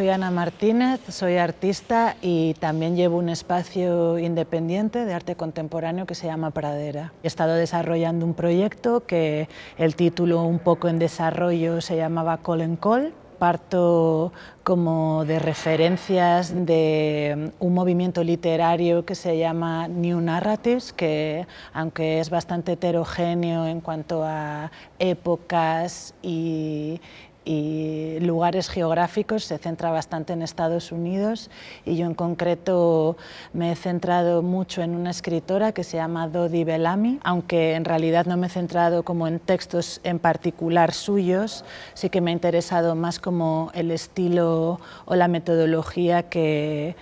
soy Ana Martínez, soy artista y también llevo un espacio independiente de arte contemporáneo que se llama Pradera. He estado desarrollando un proyecto que el título un poco en desarrollo se llamaba Call en Call. Parto como de referencias de un movimiento literario que se llama New Narratives, que aunque es bastante heterogéneo en cuanto a épocas y y lugares geográficos, se centra bastante en Estados Unidos y yo en concreto me he centrado mucho en una escritora que se llama Dodi Bellamy, aunque en realidad no me he centrado como en textos en particular suyos, sí que me ha interesado más como el estilo o la metodología que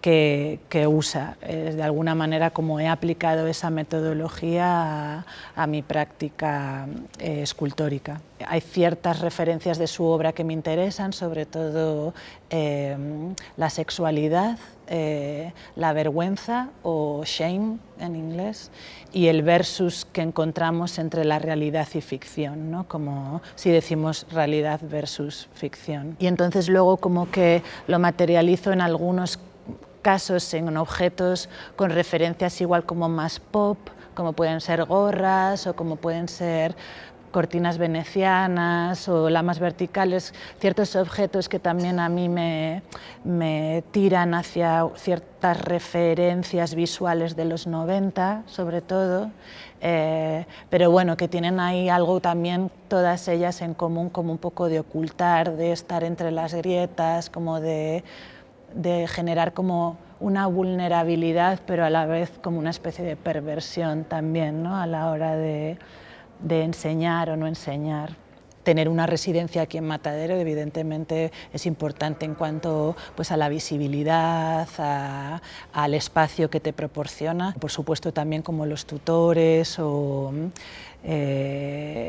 que, usa. de alguna manera como he aplicado esa metodología a, mi práctica eh, escultórica. Hay ciertas referencias de su obra que me interesan, sobre todo eh, la sexualidad, eh, la vergüenza o shame en inglés, y el versus que encontramos entre la realidad y ficción, ¿no? como si decimos realidad versus ficción. Y entonces luego como que lo materializo en algunos casos en objetos con referencias igual como más pop, como pueden ser gorras o como pueden ser cortinas venecianas o lamas verticales, ciertos objetos que también a mí me, tiran hacia ciertas referencias visuales de los 90, sobre todo, eh, pero bueno, que tienen ahí algo también, todas ellas en común, como un poco de ocultar, de estar entre las grietas, como de de generar como una vulnerabilidad, pero a la vez como una especie de perversión también a la hora de, enseñar o no enseñar tener una residencia aquí en Matadero evidentemente es importante en cuanto pues, a la visibilidad, al espacio que te proporciona, por supuesto también como los tutores o eh,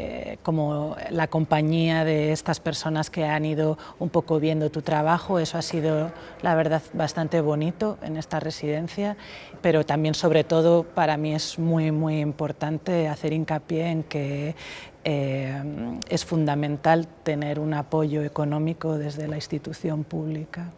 como la compañía de estas personas que han ido un poco viendo tu trabajo. Eso ha sido, la verdad, bastante bonito en esta residencia, pero también, sobre todo, para mí es muy, muy importante hacer hincapié en que eh, es fundamental tener un apoyo económico desde la institución pública.